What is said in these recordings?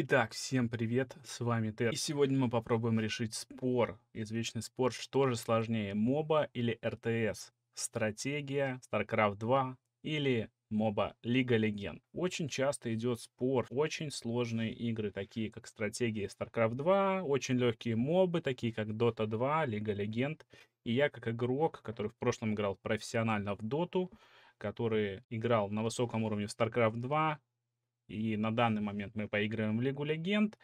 Итак, всем привет, с вами Тер. И сегодня мы попробуем решить спор, извечный спор, что же сложнее, моба или РТС? Стратегия, StarCraft 2 или моба Лига Легенд. Очень часто идет спор. Очень сложные игры, такие как стратегии StarCraft 2, очень легкие мобы, такие как Dota 2, Лига Легенд. И я как игрок, который в прошлом играл профессионально в Доту, который играл на высоком уровне в StarCraft 2, и на данный момент мы поиграем в Лигу Легенд.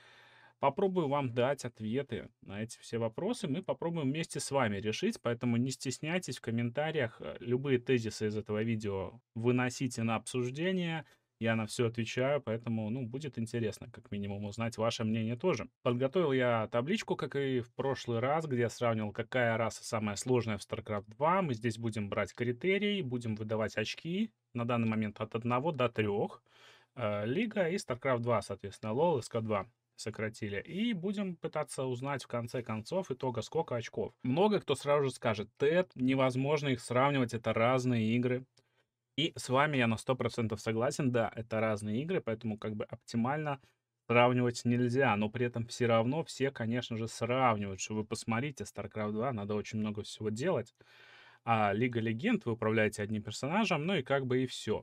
Попробую вам дать ответы на эти все вопросы. Мы попробуем вместе с вами решить, поэтому не стесняйтесь в комментариях. Э, любые тезисы из этого видео выносите на обсуждение. Я на все отвечаю, поэтому, ну, будет интересно, как минимум, узнать ваше мнение тоже. Подготовил я табличку, как и в прошлый раз, где я сравнивал, какая раса самая сложная в StarCraft 2. Мы здесь будем брать критерии, будем выдавать очки на данный момент от 1 до 3. Э, Лига и StarCraft 2, соответственно, LoL и SK2 сократили. И будем пытаться узнать в конце концов итога, сколько очков. Много кто сразу же скажет, Тед, невозможно их сравнивать, это разные игры. И с вами я на 100% согласен, да, это разные игры, поэтому как бы оптимально сравнивать нельзя, но при этом все равно все, конечно же, сравнивают, что вы посмотрите, StarCraft 2, надо очень много всего делать, а Лига Легенд, вы управляете одним персонажем, ну и как бы и все.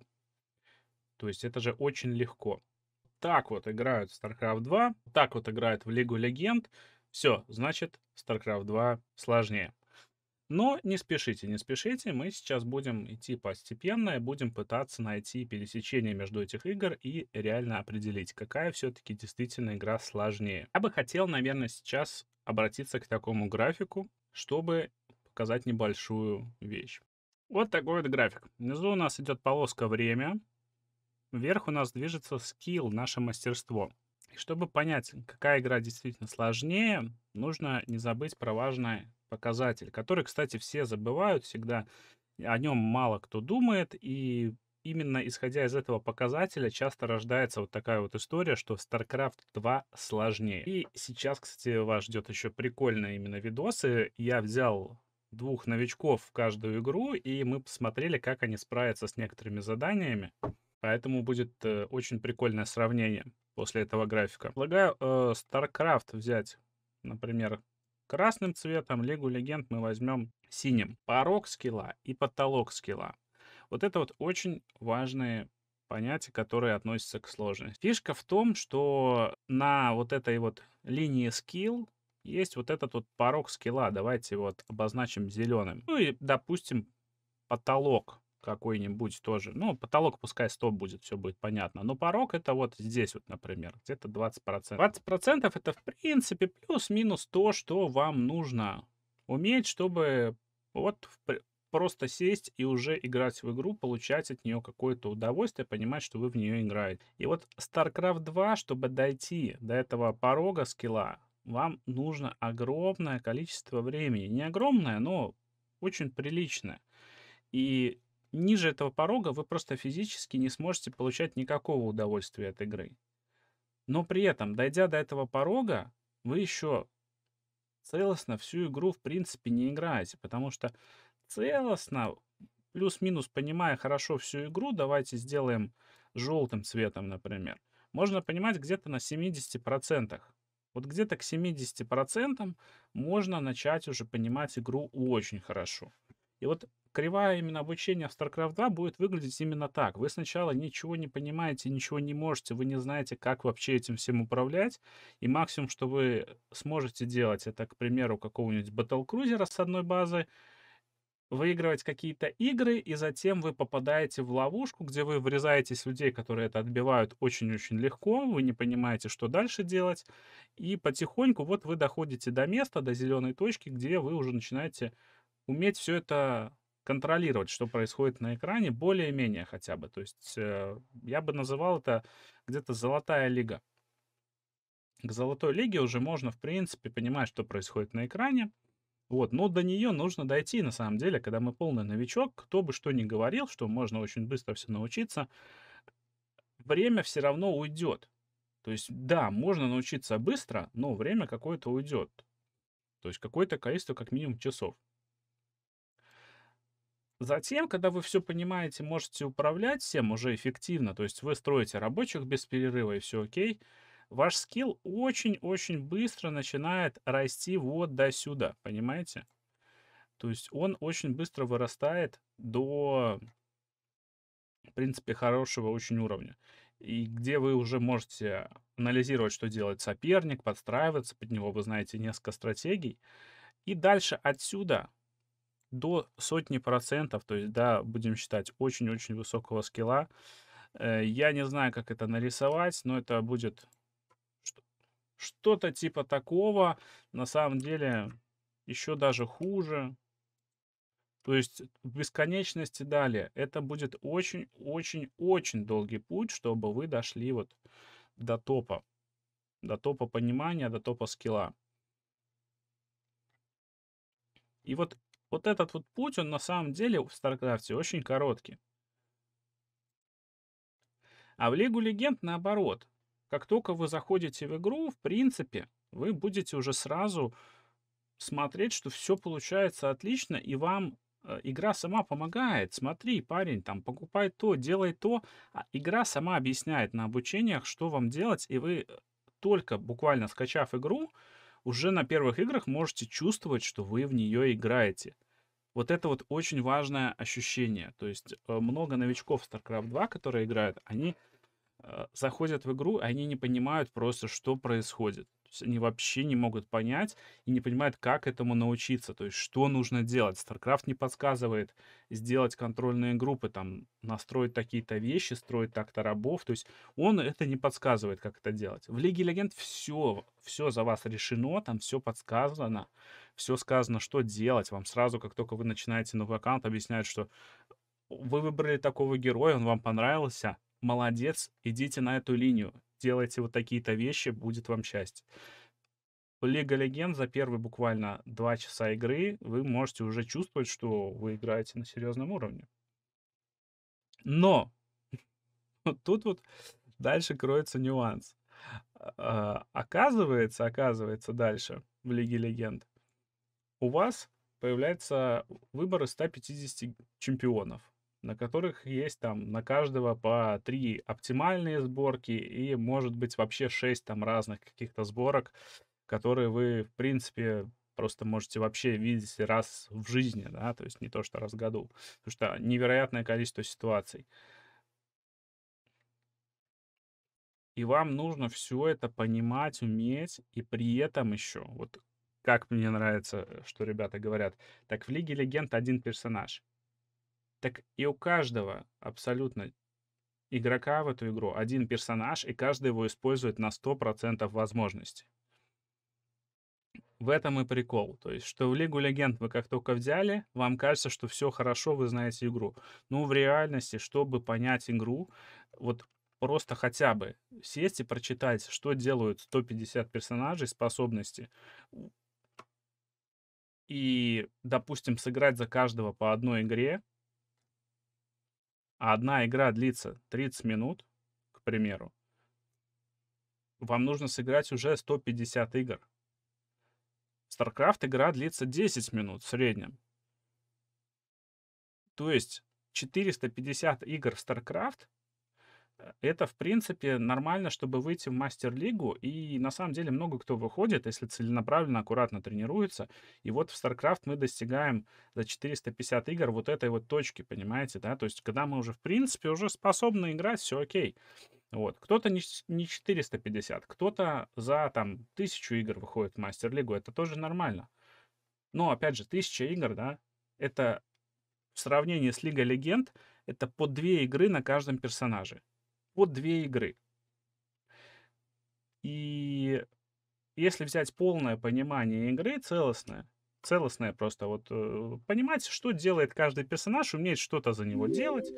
То есть это же очень легко. Так вот играют в StarCraft 2, так вот играют в Лигу Легенд. Все, значит, StarCraft 2 сложнее. Но не спешите, не спешите, мы сейчас будем идти постепенно и будем пытаться найти пересечение между этих игр и реально определить, какая все-таки действительно игра сложнее. Я бы хотел, наверное, сейчас обратиться к такому графику, чтобы показать небольшую вещь. Вот такой вот график. Внизу у нас идет полоска время, Вверх у нас движется скилл, наше мастерство. И чтобы понять, какая игра действительно сложнее, нужно не забыть про важный показатель, который, кстати, все забывают всегда. О нем мало кто думает, и именно исходя из этого показателя часто рождается вот такая вот история, что StarCraft 2 сложнее. И сейчас, кстати, вас ждет еще прикольные именно видосы. Я взял двух новичков в каждую игру, и мы посмотрели, как они справятся с некоторыми заданиями. Поэтому будет э, очень прикольное сравнение после этого графика. Предлагаю э, StarCraft взять, например, красным цветом, Лигу Легенд мы возьмем синим. Порог скилла и потолок скилла. Вот это вот очень важные понятия, которые относятся к сложности. Фишка в том, что на вот этой вот линии скилл есть вот этот вот порог скилла. Давайте вот обозначим зеленым. Ну и, допустим, потолок какой-нибудь тоже. Ну, потолок пускай 100 будет, все будет понятно. Но порог это вот здесь вот, например, где-то 20%. 20% это, в принципе, плюс-минус то, что вам нужно уметь, чтобы вот просто сесть и уже играть в игру, получать от нее какое-то удовольствие, понимать, что вы в нее играете. И вот StarCraft 2, чтобы дойти до этого порога скилла, вам нужно огромное количество времени. Не огромное, но очень приличное. И Ниже этого порога вы просто физически не сможете получать никакого удовольствия от игры. Но при этом, дойдя до этого порога, вы еще целостно всю игру в принципе не играете, потому что целостно, плюс-минус понимая хорошо всю игру, давайте сделаем желтым цветом, например, можно понимать где-то на 70%. Вот где-то к 70% можно начать уже понимать игру очень хорошо. И вот кривая именно обучения в StarCraft 2 будет выглядеть именно так. Вы сначала ничего не понимаете, ничего не можете, вы не знаете, как вообще этим всем управлять. И максимум, что вы сможете делать, это, к примеру, какого-нибудь батл батлкрузера с одной базы, выигрывать какие-то игры, и затем вы попадаете в ловушку, где вы врезаетесь в людей, которые это отбивают очень-очень легко, вы не понимаете, что дальше делать, и потихоньку вот вы доходите до места, до зеленой точки, где вы уже начинаете уметь все это контролировать, что происходит на экране, более-менее хотя бы. То есть э, я бы называл это где-то золотая лига. К золотой лиге уже можно, в принципе, понимать, что происходит на экране. Вот, но до нее нужно дойти, на самом деле, когда мы полный новичок, кто бы что ни говорил, что можно очень быстро все научиться, время все равно уйдет. То есть, да, можно научиться быстро, но время какое-то уйдет. То есть какое-то количество, как минимум, часов. Затем, когда вы все понимаете, можете управлять всем уже эффективно, то есть вы строите рабочих без перерыва и все окей, ваш скилл очень-очень быстро начинает расти вот до сюда, понимаете? То есть он очень быстро вырастает до, в принципе, хорошего очень уровня. И где вы уже можете анализировать, что делает соперник, подстраиваться под него, вы знаете несколько стратегий. И дальше отсюда до сотни процентов, то есть, да, будем считать, очень-очень высокого скилла. Э, я не знаю, как это нарисовать, но это будет что-то типа такого. На самом деле, еще даже хуже. То есть э, в бесконечности далее. Это будет очень-очень-очень долгий путь, чтобы вы дошли вот до топа. До топа понимания, до топа скилла. И вот вот этот вот путь, он на самом деле в Старкрафте очень короткий. А в Лигу Легенд наоборот. Как только вы заходите в игру, в принципе, вы будете уже сразу смотреть, что все получается отлично, и вам э, игра сама помогает. Смотри, парень, там, покупай то, делай то. А игра сама объясняет на обучениях, что вам делать, и вы э, только буквально скачав игру, уже на первых играх можете чувствовать, что вы в нее играете. Вот это вот очень важное ощущение. То есть э, много новичков StarCraft 2, которые играют, они э, заходят в игру, они не понимают просто, что происходит они вообще не могут понять и не понимают, как этому научиться, то есть что нужно делать. StarCraft не подсказывает сделать контрольные группы, там, настроить такие-то вещи, строить так-то рабов, то есть он это не подсказывает, как это делать. В Лиге Легенд все, все за вас решено, там все подсказано, все сказано, что делать. Вам сразу, как только вы начинаете новый аккаунт, объясняют, что вы выбрали такого героя, он вам понравился, молодец, идите на эту линию делайте вот такие-то вещи, будет вам счастье. Лига Легенд за первые буквально два часа игры вы можете уже чувствовать, что вы играете на серьезном уровне. Но вот тут вот дальше кроется нюанс. А, оказывается, оказывается дальше в Лиге Легенд у вас появляется выбор из 150 чемпионов на которых есть там на каждого по три оптимальные сборки и, может быть, вообще шесть там разных каких-то сборок, которые вы, в принципе, просто можете вообще видеть раз в жизни, да, то есть не то, что раз в году, потому что невероятное количество ситуаций. И вам нужно все это понимать, уметь, и при этом еще, вот как мне нравится, э, что ребята говорят, так в Лиге Легенд один персонаж. Так и у каждого абсолютно игрока в эту игру один персонаж, и каждый его использует на 100% возможности. В этом и прикол. То есть, что в Лигу Легенд вы как только взяли, вам кажется, что все хорошо, вы знаете игру. Но ну, в реальности, чтобы понять игру, вот просто хотя бы сесть и прочитать, что делают 150 персонажей, способности, и, допустим, сыграть за каждого по одной игре, а одна игра длится 30 минут, к примеру, вам нужно сыграть уже 150 игр. В StarCraft игра длится 10 минут в среднем. То есть 450 игр в StarCraft это, в принципе, нормально, чтобы выйти в мастер-лигу, и на самом деле много кто выходит, если целенаправленно, аккуратно тренируется. И вот в StarCraft мы достигаем за 450 игр вот этой вот точки, понимаете, да? То есть, когда мы уже, в принципе, уже способны играть, все окей. Вот. Кто-то не, не 450, кто-то за, там, тысячу игр выходит в мастер-лигу, это тоже нормально. Но, опять же, тысяча игр, да, это в сравнении с Лигой Легенд, это по две игры на каждом персонаже по две игры. И если взять полное понимание игры, целостное, целостное просто вот э, понимать, что делает каждый персонаж, уметь что-то за него делать,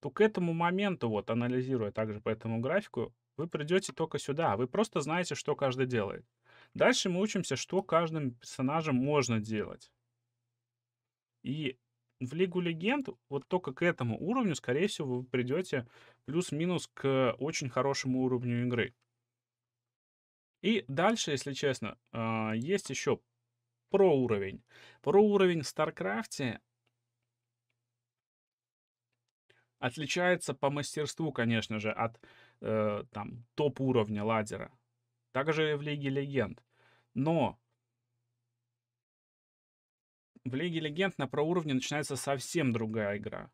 то к этому моменту, вот анализируя также по этому графику, вы придете только сюда. А вы просто знаете, что каждый делает. Дальше мы учимся, что каждым персонажем можно делать. И в Лигу Легенд вот только к этому уровню, скорее всего, вы придете плюс-минус к очень хорошему уровню игры. И дальше, если честно, а, есть еще про уровень. Про уровень в Старкрафте отличается по мастерству, конечно же, от э, там топ уровня ладера. Также и в Лиге Легенд. Но в Лиге Легенд на проуровне начинается совсем другая игра.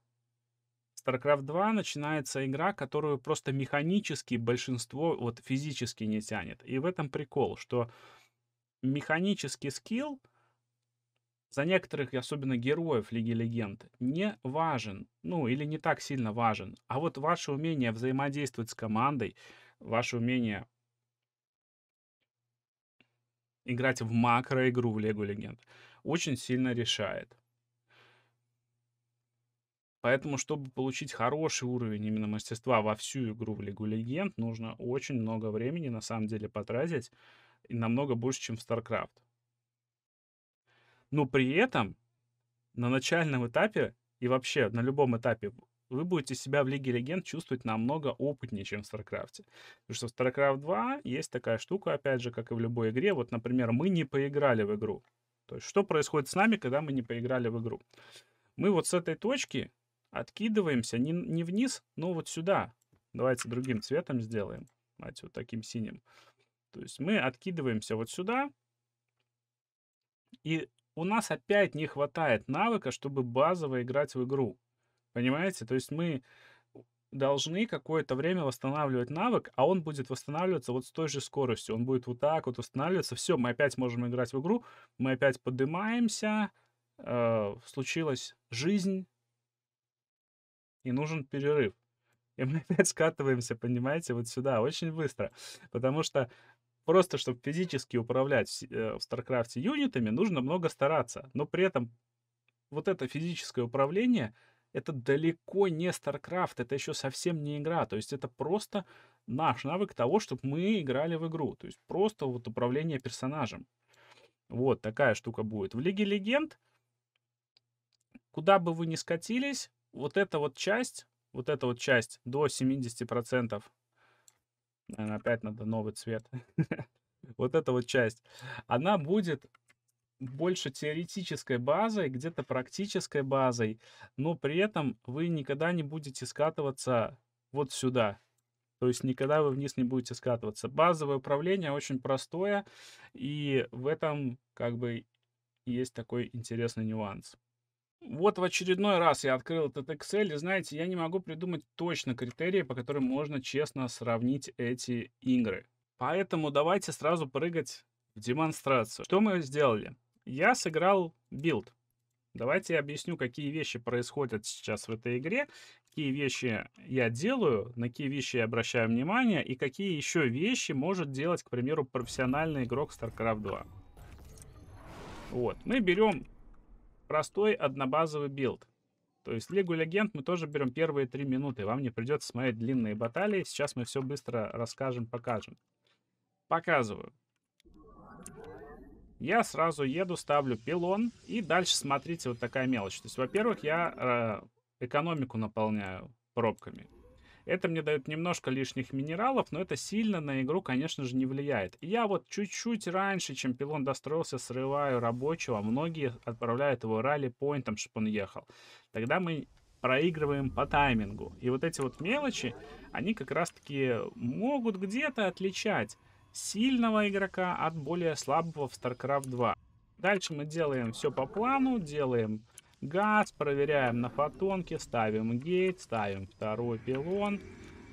StarCraft 2 начинается игра, которую просто механически большинство вот физически не тянет. И в этом прикол, что механический скилл за некоторых, особенно героев Лиги Легенд, не важен, ну или не так сильно важен. А вот ваше умение взаимодействовать с командой, ваше умение играть в макроигру в Лего Легенд, очень сильно решает. Поэтому, чтобы получить хороший уровень именно мастерства во всю игру в Лигу Легенд, нужно очень много времени на самом деле потратить, и намного больше, чем в StarCraft. Но при этом на начальном этапе и вообще на любом этапе вы будете себя в Лиге Легенд чувствовать намного опытнее, чем в StarCraft. Потому что в StarCraft 2 есть такая штука, опять же, как и в любой игре. Вот, например, мы не поиграли в игру. То есть, что происходит с нами, когда мы не поиграли в игру? Мы вот с этой точки откидываемся не, не вниз, но вот сюда. Давайте другим цветом сделаем. Давайте вот таким синим. То есть мы откидываемся вот сюда. И у нас опять не хватает навыка, чтобы базово играть в игру. Понимаете? То есть мы должны какое-то время восстанавливать навык, а он будет восстанавливаться вот с той же скоростью. Он будет вот так вот восстанавливаться. Все, мы опять можем играть в игру, мы опять поднимаемся, э, случилась жизнь, и нужен перерыв. И мы опять скатываемся, понимаете, вот сюда очень быстро. Потому что просто, чтобы физически управлять э, в StarCraft юнитами, нужно много стараться. Но при этом вот это физическое управление — это далеко не StarCraft, это еще совсем не игра. То есть это просто наш навык того, чтобы мы играли в игру. То есть просто вот управление персонажем. Вот такая штука будет. В Лиге Легенд, куда бы вы ни скатились, вот эта вот часть, вот эта вот часть до 70%, наверное, опять надо новый цвет. Вот эта вот часть, она будет больше теоретической базой, где-то практической базой, но при этом вы никогда не будете скатываться вот сюда. То есть никогда вы вниз не будете скатываться. Базовое управление очень простое, и в этом как бы есть такой интересный нюанс. Вот в очередной раз я открыл этот Excel, и знаете, я не могу придумать точно критерии, по которым можно честно сравнить эти игры. Поэтому давайте сразу прыгать в демонстрацию. Что мы сделали? я сыграл билд. Давайте я объясню, какие вещи происходят сейчас в этой игре, какие вещи я делаю, на какие вещи я обращаю внимание и какие еще вещи может делать, к примеру, профессиональный игрок StarCraft 2. Вот, мы берем простой однобазовый билд. То есть Лигу Легенд мы тоже берем первые три минуты. Вам не придется смотреть длинные баталии. Сейчас мы все быстро расскажем, покажем. Показываю я сразу еду, ставлю пилон, и дальше смотрите, вот такая мелочь. То есть, во-первых, я э, экономику наполняю пробками. Это мне дает немножко лишних минералов, но это сильно на игру, конечно же, не влияет. И я вот чуть-чуть раньше, чем пилон достроился, срываю рабочего. Многие отправляют его ралли-поинтом, чтобы он ехал. Тогда мы проигрываем по таймингу. И вот эти вот мелочи, они как раз-таки могут где-то отличать сильного игрока от более слабого в StarCraft 2. Дальше мы делаем все по плану, делаем газ, проверяем на фотонке, ставим гейт, ставим второй пилон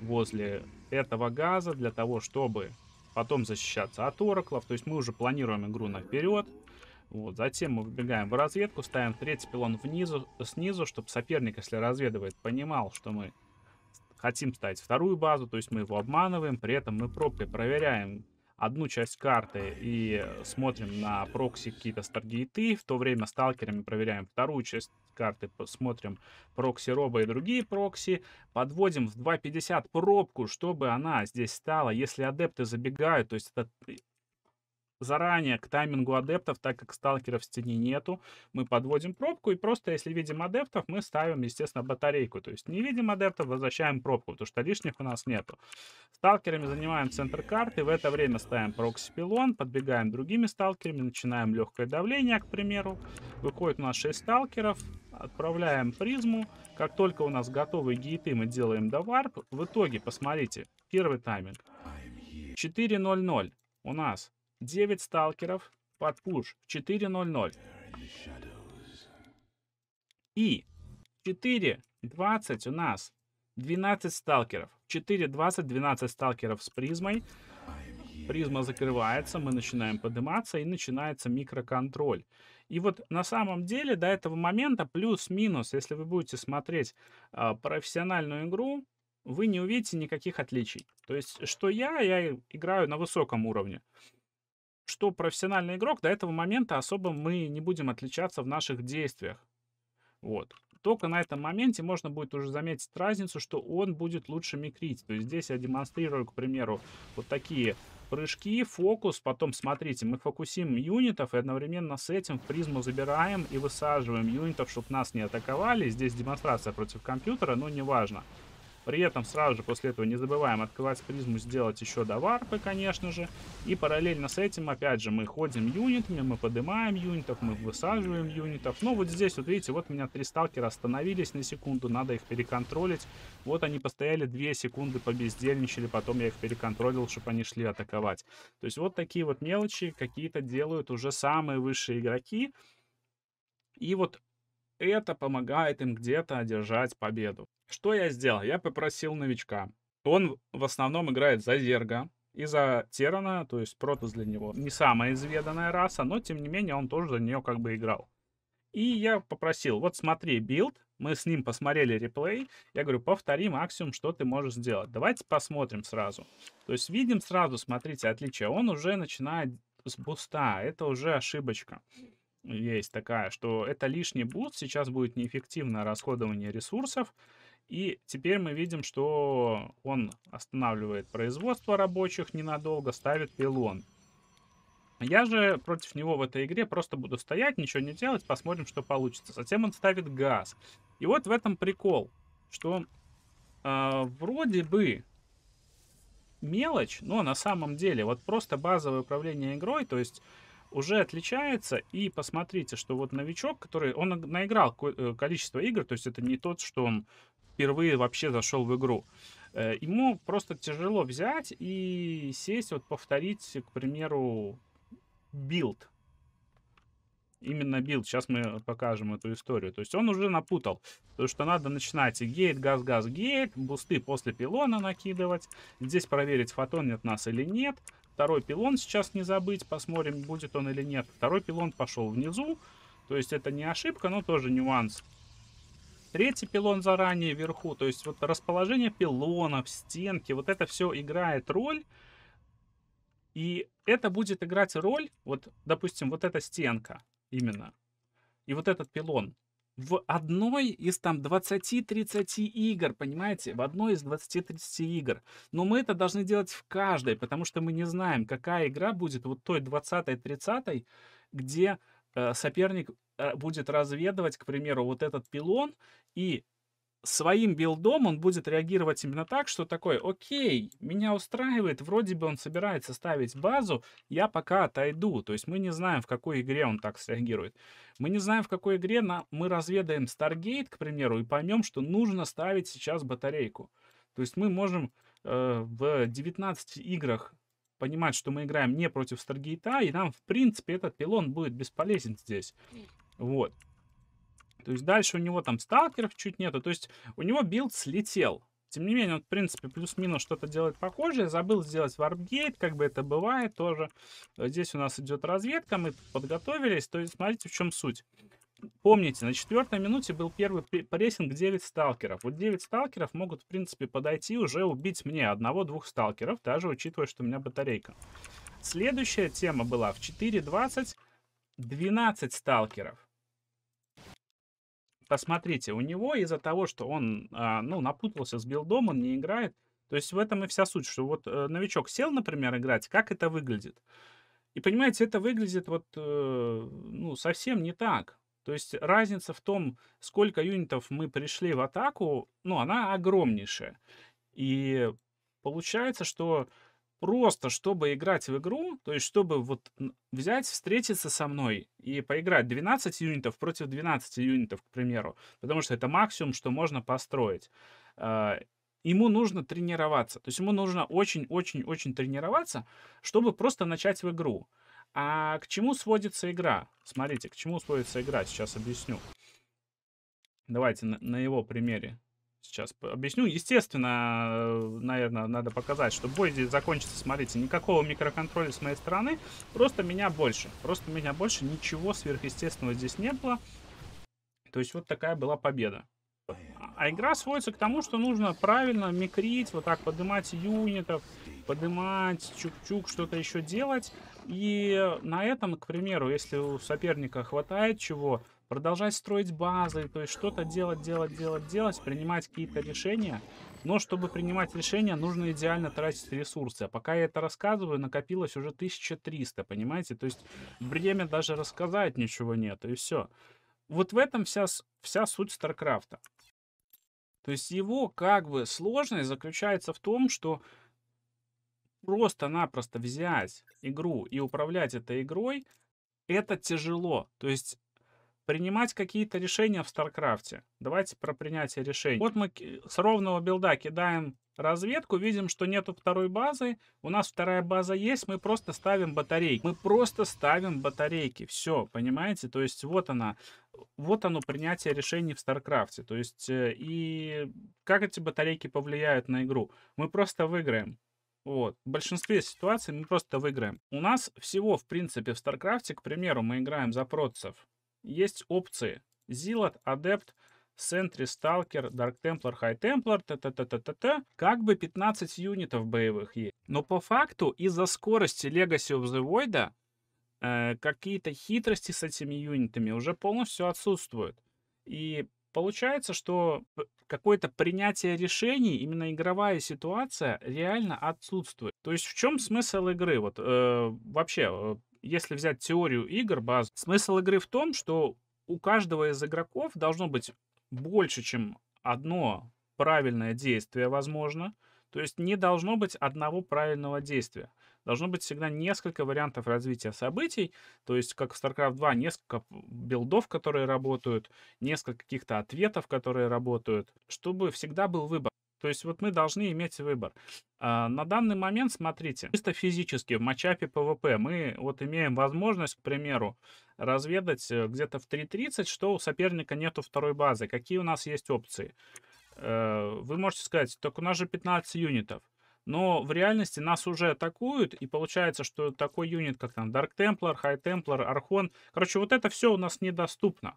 возле этого газа для того, чтобы потом защищаться от ораклов. То есть мы уже планируем игру наперед. Вот, затем мы выбегаем в разведку, ставим третий пилон внизу, снизу, чтобы соперник, если разведывает, понимал, что мы хотим ставить вторую базу, то есть мы его обманываем, при этом мы пробкой проверяем одну часть карты и смотрим на прокси какие-то старгейты, в то время сталкерами проверяем вторую часть карты, смотрим прокси роба и другие прокси, подводим в 2.50 пробку, чтобы она здесь стала, если адепты забегают, то есть это заранее к таймингу адептов, так как сталкеров в стене нету, мы подводим пробку и просто, если видим адептов, мы ставим, естественно, батарейку. То есть не видим адептов, возвращаем пробку, потому что лишних у нас нету. Сталкерами занимаем центр карты, в это время ставим прокси-пилон, подбегаем другими сталкерами, начинаем легкое давление, к примеру. Выходит у нас 6 сталкеров, отправляем призму. Как только у нас готовы гейты, мы делаем доварп. В итоге, посмотрите, первый тайминг. 4.00 у нас 9 сталкеров под пуш 4.00. И 4.20 у нас 12 сталкеров. 4.20, 12 сталкеров с призмой. Призма закрывается, мы начинаем подниматься и начинается микроконтроль. И вот на самом деле до этого момента плюс-минус, если вы будете смотреть э, профессиональную игру, вы не увидите никаких отличий. То есть, что я, я играю на высоком уровне что профессиональный игрок до этого момента особо мы не будем отличаться в наших действиях. Вот. Только на этом моменте можно будет уже заметить разницу, что он будет лучше микрить. То есть здесь я демонстрирую, к примеру, вот такие прыжки, фокус. Потом, смотрите, мы фокусим юнитов и одновременно с этим в призму забираем и высаживаем юнитов, чтобы нас не атаковали. Здесь демонстрация против компьютера, но неважно. важно. При этом сразу же после этого не забываем открывать призму, сделать еще до варпы, конечно же. И параллельно с этим, опять же, мы ходим юнитами, мы поднимаем юнитов, мы высаживаем юнитов. Но ну, вот здесь, вот видите, вот у меня три сталкера остановились на секунду, надо их переконтролить. Вот они постояли две секунды, побездельничали, потом я их переконтролил, чтобы они шли атаковать. То есть вот такие вот мелочи какие-то делают уже самые высшие игроки. И вот это помогает им где-то одержать победу. Что я сделал? Я попросил новичка. Он в основном играет за зерга и за терана, то есть протус для него не самая изведанная раса, но тем не менее он тоже за нее как бы играл. И я попросил, вот смотри билд, мы с ним посмотрели реплей, я говорю, повтори максимум, что ты можешь сделать. Давайте посмотрим сразу. То есть видим сразу, смотрите, отличие. Он уже начинает с буста, это уже ошибочка есть такая, что это лишний буст, сейчас будет неэффективное расходование ресурсов, и теперь мы видим, что он останавливает производство рабочих ненадолго, ставит пилон. Я же против него в этой игре просто буду стоять, ничего не делать, посмотрим, что получится. Затем он ставит газ. И вот в этом прикол, что э, вроде бы мелочь, но на самом деле вот просто базовое управление игрой, то есть уже отличается. И посмотрите, что вот новичок, который, он наиграл э, количество игр, то есть это не тот, что он впервые вообще зашел в игру. Э, ему просто тяжело взять и сесть, вот повторить, к примеру, билд. Именно билд. Сейчас мы покажем эту историю. То есть он уже напутал. То что надо начинать гейт, газ, газ, гейт. Бусты после пилона накидывать. Здесь проверить, фотонит нас или нет. Второй пилон сейчас не забыть, посмотрим, будет он или нет. Второй пилон пошел внизу, то есть это не ошибка, но тоже нюанс. Третий пилон заранее вверху, то есть вот расположение пилонов, стенки, вот это все играет роль. И это будет играть роль, вот, допустим, вот эта стенка именно, и вот этот пилон в одной из там 20-30 игр, понимаете? В одной из 20-30 игр. Но мы это должны делать в каждой, потому что мы не знаем, какая игра будет вот той 20-30, где э, соперник э, будет разведывать, к примеру, вот этот пилон, и своим билдом он будет реагировать именно так, что такой, окей, меня устраивает, вроде бы он собирается ставить базу, я пока отойду. То есть мы не знаем, в какой игре он так среагирует. Мы не знаем, в какой игре на... мы разведаем Старгейт, к примеру, и поймем, что нужно ставить сейчас батарейку. То есть мы можем э, в 19 играх понимать, что мы играем не против Старгейта, и нам, в принципе, этот пилон будет бесполезен здесь. Вот. То есть дальше у него там сталкеров чуть нету. То есть у него билд слетел. Тем не менее, он, в принципе, плюс-минус что-то делает похожее. Забыл сделать варпгейт, как бы это бывает тоже. Э, здесь у нас идет разведка, мы подготовились. То есть смотрите, в чем суть. Помните, на четвертой минуте был первый прессинг 9 сталкеров. Вот 9 сталкеров могут, в принципе, подойти уже убить мне одного-двух сталкеров, даже учитывая, что у меня батарейка. Следующая тема была в 4.20 12 сталкеров посмотрите, у него из-за того, что он, а, ну, напутался с билдом, он не играет. То есть в этом и вся суть, что вот э, новичок сел, например, играть, как это выглядит. И понимаете, это выглядит вот, э, ну, совсем не так. То есть разница в том, сколько юнитов мы пришли в атаку, ну, она огромнейшая. И получается, что просто чтобы играть в игру, то есть чтобы вот взять, встретиться со мной и поиграть 12 юнитов против 12 юнитов, к примеру, потому что это максимум, что можно построить. А, ему нужно тренироваться, то есть ему нужно очень-очень-очень тренироваться, чтобы просто начать в игру. А к чему сводится игра? Смотрите, к чему сводится игра, сейчас объясню. Давайте на, на его примере Сейчас объясню. Естественно, э, наверное, надо показать, что бой здесь закончится, смотрите, никакого микроконтроля с моей стороны, просто меня больше. Просто меня больше, ничего сверхъестественного здесь не было. То есть вот такая была победа. А игра сводится к тому, что нужно правильно микрить, вот так поднимать юнитов, поднимать чук-чук, что-то еще делать. И на этом, к примеру, если у соперника хватает чего, продолжать строить базы, то есть что-то делать, делать, делать, делать, принимать какие-то решения. Но чтобы принимать решения, нужно идеально тратить ресурсы. А пока я это рассказываю, накопилось уже 1300, понимаете? То есть время даже рассказать ничего нет, и все. Вот в этом вся, вся суть Старкрафта. То есть его как бы сложность заключается в том, что просто-напросто взять игру и управлять этой игрой, это тяжело. То есть принимать какие-то решения в Старкрафте. Давайте про принятие решений. Вот мы с ровного билда кидаем разведку, видим, что нету второй базы, у нас вторая база есть, мы просто ставим батарейки. Мы просто ставим батарейки, все, понимаете? То есть вот она, вот оно принятие решений в Старкрафте. То есть э, и как эти батарейки повлияют на игру? Мы просто выиграем. Вот. В большинстве ситуаций мы просто выиграем. У нас всего, в принципе, в Старкрафте, к примеру, мы играем за протцев есть опции. Зилот, Адепт, Sentry, Stalker, Dark Templar, High Templar, т т т т т т Как бы 15 юнитов боевых есть. Но по факту из-за скорости Legacy of the Void э, какие-то хитрости с этими юнитами уже полностью отсутствуют. И получается, что э, какое-то принятие решений, именно игровая ситуация реально отсутствует. То есть в чем смысл игры? Вот э, вообще э, если взять теорию игр, баз, смысл игры в том, что у каждого из игроков должно быть больше, чем одно правильное действие, возможно. То есть не должно быть одного правильного действия. Должно быть всегда несколько вариантов развития событий, то есть как в StarCraft 2 несколько билдов, которые работают, несколько каких-то ответов, которые работают, чтобы всегда был выбор. То есть вот мы должны иметь выбор. А, на данный момент, смотрите, чисто физически в матчапе ПВП мы вот имеем возможность, к примеру, разведать э, где-то в 3.30, что у соперника нету второй базы. Какие у нас есть опции? Э, вы можете сказать, так у нас же 15 юнитов. Но в реальности нас уже атакуют, и получается, что такой юнит, как там Dark Templar, High Templar, Архон, короче, вот это все у нас недоступно.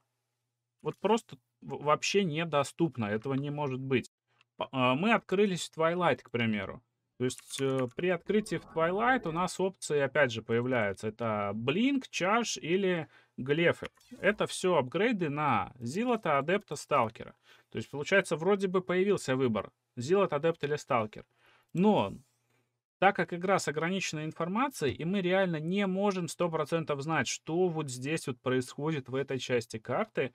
Вот просто вообще недоступно, этого не может быть. А, мы открылись в Twilight, к примеру. То есть э, при открытии в Twilight у нас опции опять же появляются. Это Blink, Charge или Глефы. Это все апгрейды на Зилота, Адепта, Сталкера. То есть получается вроде бы появился выбор. Зилот, Адепт или Сталкер. Но так как игра с ограниченной информацией, и мы реально не можем 100% знать, что вот здесь вот происходит в этой части карты,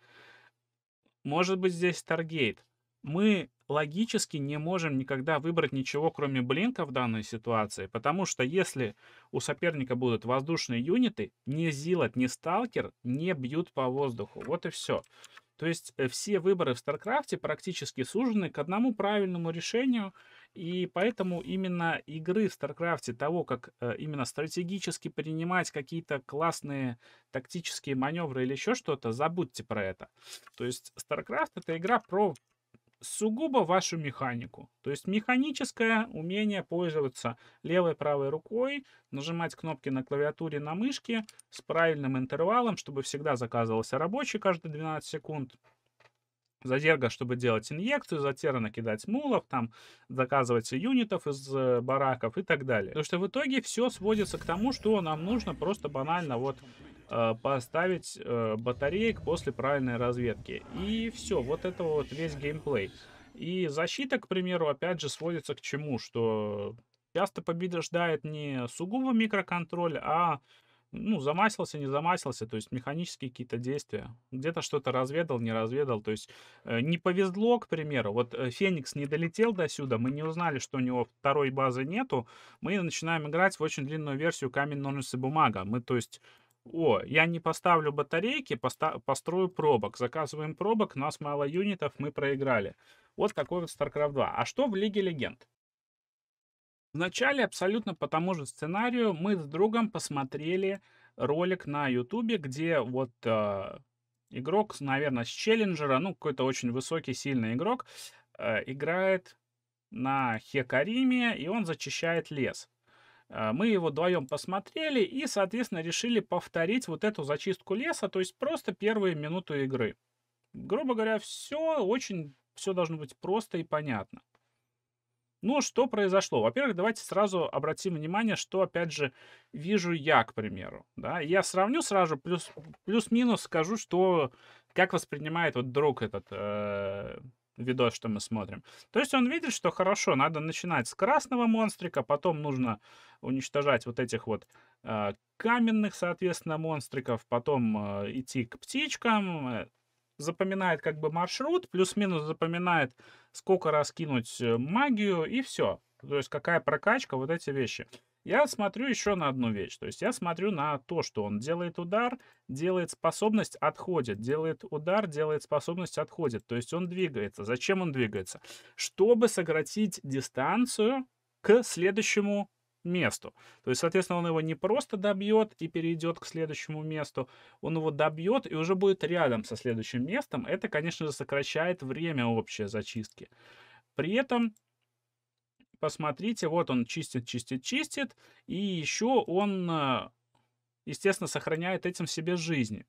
может быть здесь Таргейт мы логически не можем никогда выбрать ничего, кроме блинка в данной ситуации, потому что если у соперника будут воздушные юниты, ни Зилот, ни Сталкер не бьют по воздуху. Вот и все. То есть э, все выборы в Старкрафте практически сужены к одному правильному решению, и поэтому именно игры в Старкрафте, того, как э, именно стратегически принимать какие-то классные тактические маневры или еще что-то, забудьте про это. То есть Старкрафт — это игра про сугубо вашу механику. То есть механическое умение пользоваться левой и правой рукой, нажимать кнопки на клавиатуре, на мышке с правильным интервалом, чтобы всегда заказывался рабочий каждые 12 секунд. Задерга, чтобы делать инъекцию, затера накидать мулов, там заказывать юнитов из э, бараков и так далее. Потому что в итоге все сводится к тому, что нам нужно просто банально вот Э, поставить э, батареек после правильной разведки. И все, вот это вот весь геймплей. И защита, к примеру, опять же сводится к чему, что часто побеждает не сугубо микроконтроль, а ну, замасился, не замасился, то есть механические какие-то действия. Где-то что-то разведал, не разведал, то есть э, не повезло, к примеру, вот Феникс не долетел до сюда, мы не узнали, что у него второй базы нету, мы начинаем играть в очень длинную версию камень, ножницы, бумага. Мы, то есть, о, я не поставлю батарейки, поста построю пробок. Заказываем пробок, у нас мало юнитов, мы проиграли. Вот такой вот StarCraft 2. А что в Лиге Легенд? Вначале абсолютно по тому же сценарию мы с другом посмотрели ролик на Ютубе, где вот э, игрок, наверное, с челленджера, ну, какой-то очень высокий, сильный игрок, э, играет на Хекариме, и он зачищает лес. А, мы его вдвоем посмотрели и, соответственно, решили повторить вот эту зачистку леса, то есть просто первые минуты игры. Грубо говоря, все очень, все должно быть просто и понятно. Ну, что произошло? Во-первых, давайте сразу обратим внимание, что, опять же, вижу я, к примеру. Да? Я сравню сразу, плюс, плюс-минус скажу, что как воспринимает вот друг этот э, видос, что мы смотрим. То есть он видит, что хорошо, надо начинать с красного монстрика, потом нужно уничтожать вот этих вот э, каменных, соответственно, монстриков, потом э, идти к птичкам, э, запоминает как бы маршрут, плюс-минус запоминает, сколько раз кинуть э, магию, и все. То есть какая прокачка, вот эти вещи. Я смотрю еще на одну вещь. То есть я смотрю на то, что он делает удар, делает способность, отходит. Делает удар, делает способность, отходит. То есть он двигается. Зачем он двигается? Чтобы сократить дистанцию к следующему месту. То есть, соответственно, он его не просто добьет и перейдет к следующему месту, он его добьет и уже будет рядом со следующим местом. Это, конечно же, сокращает время общее зачистки. При этом Посмотрите, вот он чистит, чистит, чистит. И еще он, а, естественно, сохраняет этим себе жизни.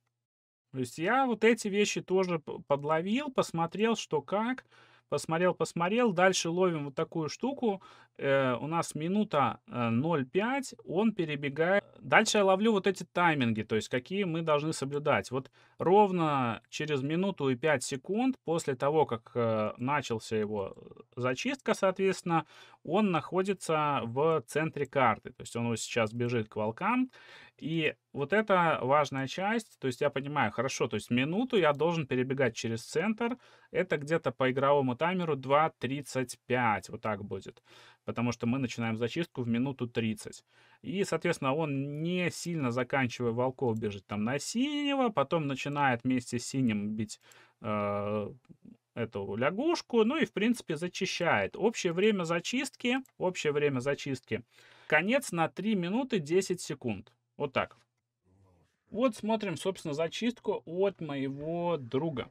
То есть я вот эти вещи тоже подловил, посмотрел, что как. Посмотрел, посмотрел. Дальше ловим вот такую штуку э, у нас минута 0,5, э, он перебегает. Дальше я ловлю вот эти тайминги, то есть какие мы должны соблюдать. Вот ровно через минуту и 5 секунд после того, как э, начался его э, зачистка, соответственно, он находится в центре карты. То есть он вот сейчас бежит к волкам. И вот это важная часть, то есть я понимаю, хорошо, то есть минуту я должен перебегать через центр, это где-то по игровому таймеру 2.35, вот так будет потому что мы начинаем зачистку в минуту 30. И, соответственно, он не сильно заканчивая волков бежит там на синего, потом начинает вместе с синим бить э, эту лягушку, ну и, в принципе, зачищает. Общее время зачистки, общее время зачистки, конец на 3 минуты 10 секунд. Вот так. Вот смотрим, собственно, зачистку от моего друга.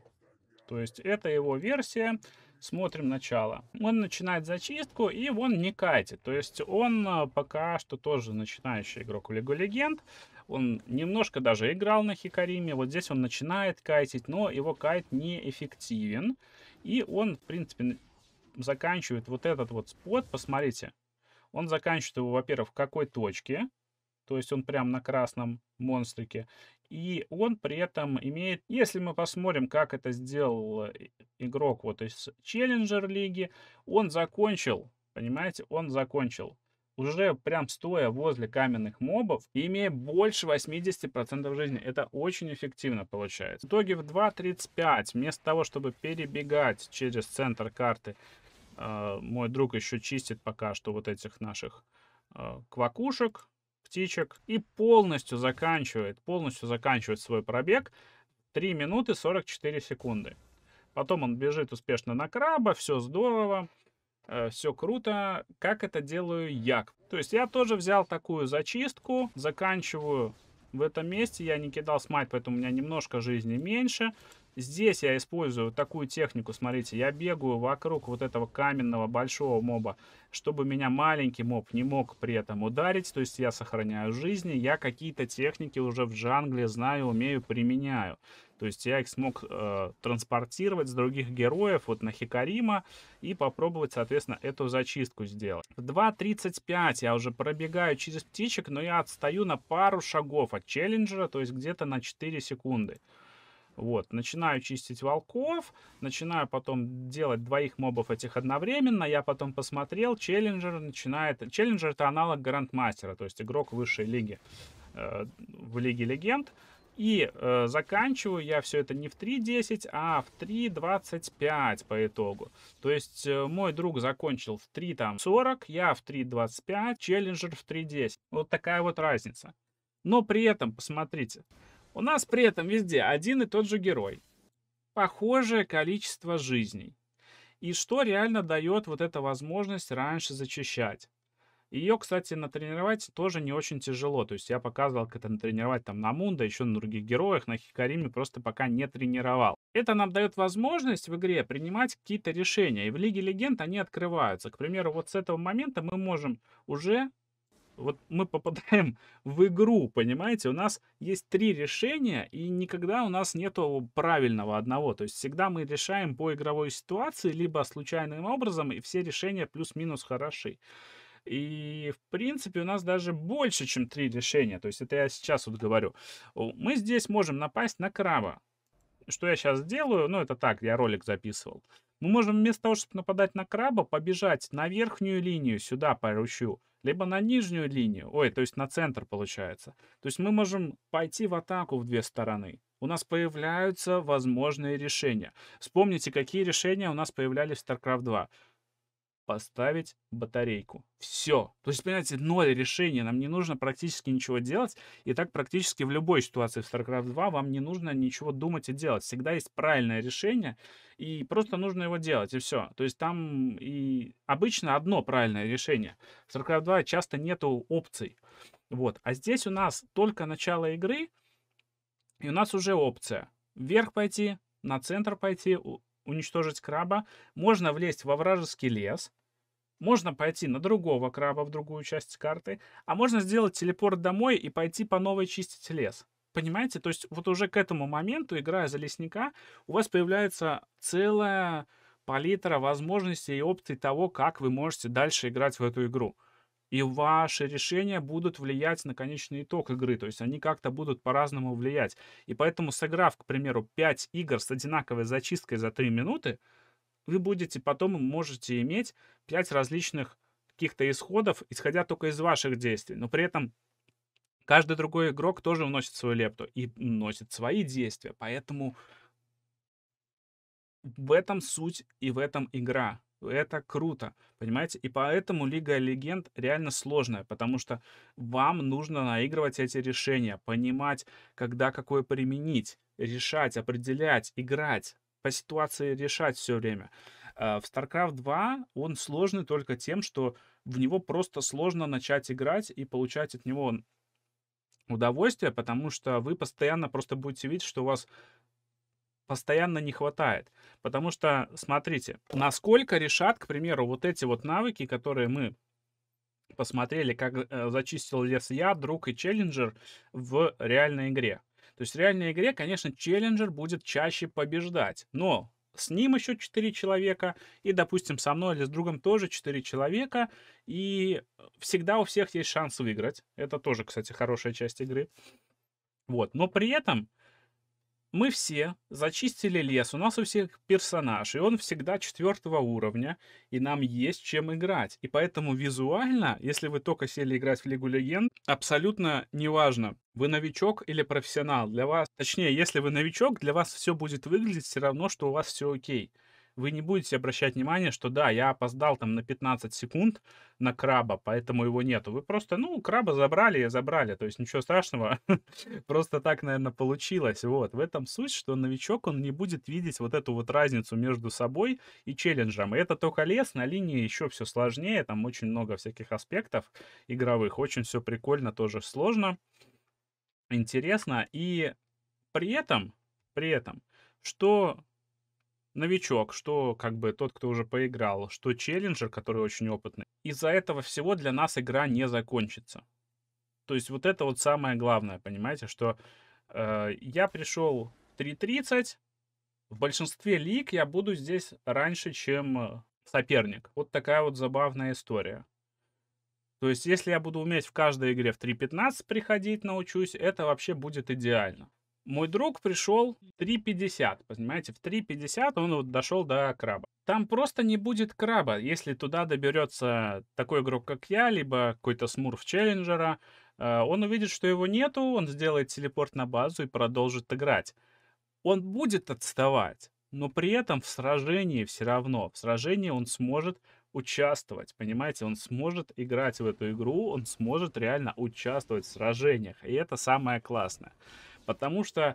То есть это его версия. Смотрим начало. Он начинает зачистку, и он не катит. То есть он э, пока что тоже начинающий игрок в Лигу Легенд. Он немножко даже играл на Хикариме. Вот здесь он начинает кайтить, но его кайт неэффективен. И он, в принципе, заканчивает вот этот вот спот. Посмотрите. Он заканчивает его, во-первых, в какой точке. То есть он прям на красном монстрике. И он при этом имеет... Если мы посмотрим, как это сделал э, игрок вот из Челленджер лиги, он закончил, понимаете, он закончил уже прям стоя возле каменных мобов, имея больше 80% жизни. Это очень эффективно получается. В итоге в 2.35, вместо того, чтобы перебегать через центр карты, э, мой друг еще чистит пока что вот этих наших э, квакушек, птичек и полностью заканчивает, полностью заканчивает свой пробег 3 минуты 44 секунды. Потом он бежит успешно на краба, все здорово, э, все круто. Как это делаю я? То есть я тоже взял такую зачистку, заканчиваю в этом месте. Я не кидал смайт, поэтому у меня немножко жизни меньше. Здесь я использую такую технику, смотрите, я бегаю вокруг вот этого каменного большого моба, чтобы меня маленький моб не мог при этом ударить, то есть я сохраняю жизни, я какие-то техники уже в джангле знаю, умею, применяю. То есть я их смог э, транспортировать с других героев вот на Хикарима и попробовать, соответственно, эту зачистку сделать. В 2.35 я уже пробегаю через птичек, но я отстаю на пару шагов от челленджера, то есть где-то на 4 секунды. Вот, начинаю чистить волков, начинаю потом делать двоих мобов этих одновременно, я потом посмотрел, челленджер начинает... Челленджер — это аналог грандмастера, то есть игрок высшей лиги, э, в Лиге Легенд. И э, заканчиваю я все это не в 3.10, а в 3.25 по итогу. То есть э, мой друг закончил в 3.40, я в 3.25, челленджер в 3.10. Вот такая вот разница. Но при этом, посмотрите, у нас при этом везде один и тот же герой. Похожее количество жизней. И что реально дает вот эта возможность раньше зачищать? Ее, кстати, натренировать тоже не очень тяжело. То есть я показывал, как это натренировать там на Мунда, еще на других героях, на Хикариме просто пока не тренировал. Это нам дает возможность в игре принимать какие-то решения. И в Лиге Легенд они открываются. К примеру, вот с этого момента мы можем уже вот мы попадаем в игру, понимаете? У нас есть три решения, и никогда у нас нету правильного одного. То есть всегда мы решаем по игровой ситуации, либо случайным образом, и все решения плюс-минус хороши. И, в принципе, у нас даже больше, чем три решения. То есть это я сейчас вот говорю. Мы здесь можем напасть на краба. Что я сейчас делаю? Ну, это так, я ролик записывал. Мы можем вместо того, чтобы нападать на краба, побежать на верхнюю линию сюда по ручью, либо на нижнюю линию, ой, то есть на центр получается. То есть мы можем пойти в атаку в две стороны. У нас появляются возможные решения. Вспомните, какие решения у нас появлялись в StarCraft 2 поставить батарейку. Все. То есть, понимаете, ноль решения. Нам не нужно практически ничего делать. И так практически в любой ситуации в StarCraft 2 вам не нужно ничего думать и делать. Всегда есть правильное решение, и просто нужно его делать, и все. То есть там и обычно одно правильное решение. В StarCraft 2 часто нету опций. Вот. А здесь у нас только начало игры, и у нас уже опция. Вверх пойти, на центр пойти, уничтожить краба. Можно влезть во вражеский лес, можно пойти на другого краба в другую часть карты, а можно сделать телепорт домой и пойти по новой чистить лес. Понимаете? То есть вот уже к этому моменту, играя за лесника, у вас появляется целая палитра возможностей и опций того, как вы можете дальше играть в эту игру. И ваши решения будут влиять на конечный итог игры, то есть они как-то будут по-разному влиять. И поэтому, сыграв, к примеру, 5 игр с одинаковой зачисткой за 3 минуты, вы будете потом можете иметь 5 различных каких-то исходов, исходя только из ваших действий. Но при этом каждый другой игрок тоже вносит свою лепту и вносит свои действия. Поэтому в этом суть и в этом игра. Это круто, понимаете? И поэтому Лига Легенд реально сложная, потому что вам нужно наигрывать эти решения, понимать, когда какое применить, решать, определять, играть по ситуации решать все время. Э, в StarCraft 2 он сложный только тем, что в него просто сложно начать играть и получать от него удовольствие, потому что вы постоянно просто будете видеть, что у вас постоянно не хватает. Потому что, смотрите, насколько решат, к примеру, вот эти вот навыки, которые мы посмотрели, как э, зачистил лес я, друг и челленджер в реальной игре. То есть в реальной игре, конечно, челленджер будет чаще побеждать, но с ним еще 4 человека, и, допустим, со мной или с другом тоже 4 человека, и э, всегда у всех есть шанс выиграть. Это тоже, кстати, хорошая часть игры. Вот, но при этом мы все зачистили лес, у нас у всех персонаж, и он всегда четвертого уровня, и нам есть чем играть. И поэтому визуально, если вы только сели играть в Лигу Легенд, абсолютно неважно, вы новичок или профессионал. Для вас, точнее, если вы новичок, для вас все будет выглядеть все равно, что у вас все окей вы не будете обращать внимание, что да, я опоздал там на 15 секунд на краба, поэтому его нету. Вы просто, ну, краба забрали и забрали, то есть ничего страшного. Просто так, наверное, получилось. Вот, в этом суть, что новичок, он не будет видеть вот эту вот разницу между собой и челленджем. И это только лес, на линии еще все сложнее, там очень много всяких аспектов игровых, очень все прикольно, тоже сложно, интересно. И при этом, при этом, что новичок, что как бы тот, кто уже поиграл, что челленджер, который очень опытный. Из-за этого всего для нас игра не закончится. То есть вот это вот самое главное, понимаете, что э, я пришел 3.30, в большинстве лиг я буду здесь раньше, чем э, соперник. Вот такая вот забавная история. То есть, если я буду уметь в каждой игре в 3.15 приходить, научусь, это вообще будет идеально. Мой друг пришел 3.50, понимаете, в 3.50 он вот дошел до краба. Там просто не будет краба, если туда доберется такой игрок, как я, либо какой-то смурф челленджера. Э, он увидит, что его нету, он сделает телепорт на базу и продолжит играть. Он будет отставать, но при этом в сражении все равно, в сражении он сможет участвовать, понимаете, он сможет играть в эту игру, он сможет реально участвовать в сражениях, и это самое классное. Потому что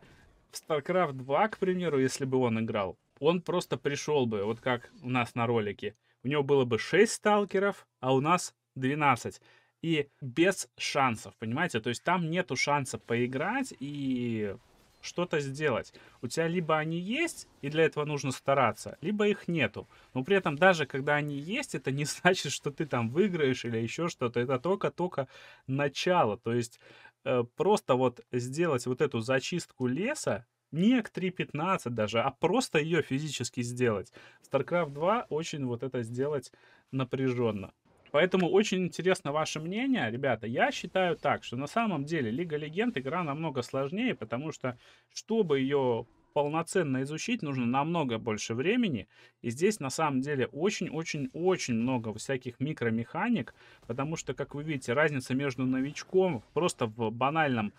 в StarCraft 2, к примеру, если бы он играл, он просто пришел бы, вот как у нас на ролике. У него было бы 6 сталкеров, а у нас 12. И без шансов, понимаете? То есть там нету шанса поиграть и что-то сделать. У тебя либо они есть, и для этого нужно стараться, либо их нету. Но при этом даже когда они есть, это не значит, что ты там выиграешь или еще что-то. Это только-только начало. То есть Э, просто вот сделать вот эту зачистку леса, не к 3.15 даже, а просто ее физически сделать. StarCraft 2 очень вот это сделать напряженно. Поэтому очень интересно ваше мнение, ребята. Я считаю так, что на самом деле Лига Легенд игра намного сложнее, потому что чтобы ее полноценно изучить нужно намного больше времени. И здесь на самом деле очень-очень-очень много всяких микромеханик, потому что, как вы видите, разница между новичком просто в банальном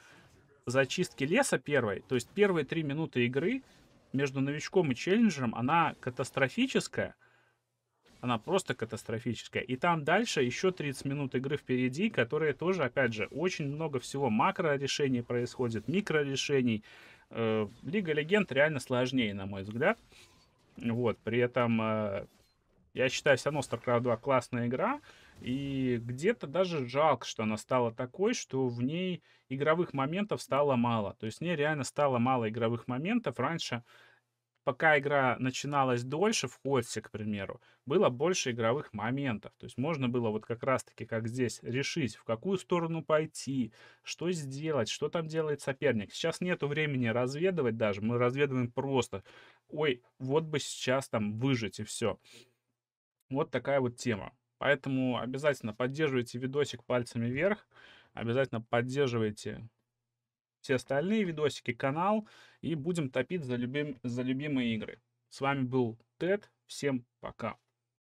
зачистке леса первой, то есть первые три минуты игры между новичком и челленджером, она катастрофическая. Она просто катастрофическая. И там дальше еще 30 минут игры впереди, которые тоже, опять же, очень много всего макро решений происходит, микро решений. Э, Лига Легенд реально сложнее, на мой взгляд. Вот, при этом э, я считаю все равно StarCraft 2 классная игра, и где-то даже жалко, что она стала такой, что в ней игровых моментов стало мало. То есть в ней реально стало мало игровых моментов. Раньше пока игра начиналась дольше, в Хотсе, к примеру, было больше игровых моментов. То есть можно было вот как раз-таки, как здесь, решить, в какую сторону пойти, что сделать, что там делает соперник. Сейчас нету времени разведывать даже, мы разведываем просто. Ой, вот бы сейчас там выжить и все. Вот такая вот тема. Поэтому обязательно поддерживайте видосик пальцами вверх, обязательно поддерживайте все остальные видосики, канал. И будем топить за, любим, за любимые игры. С вами был Тед. Всем пока.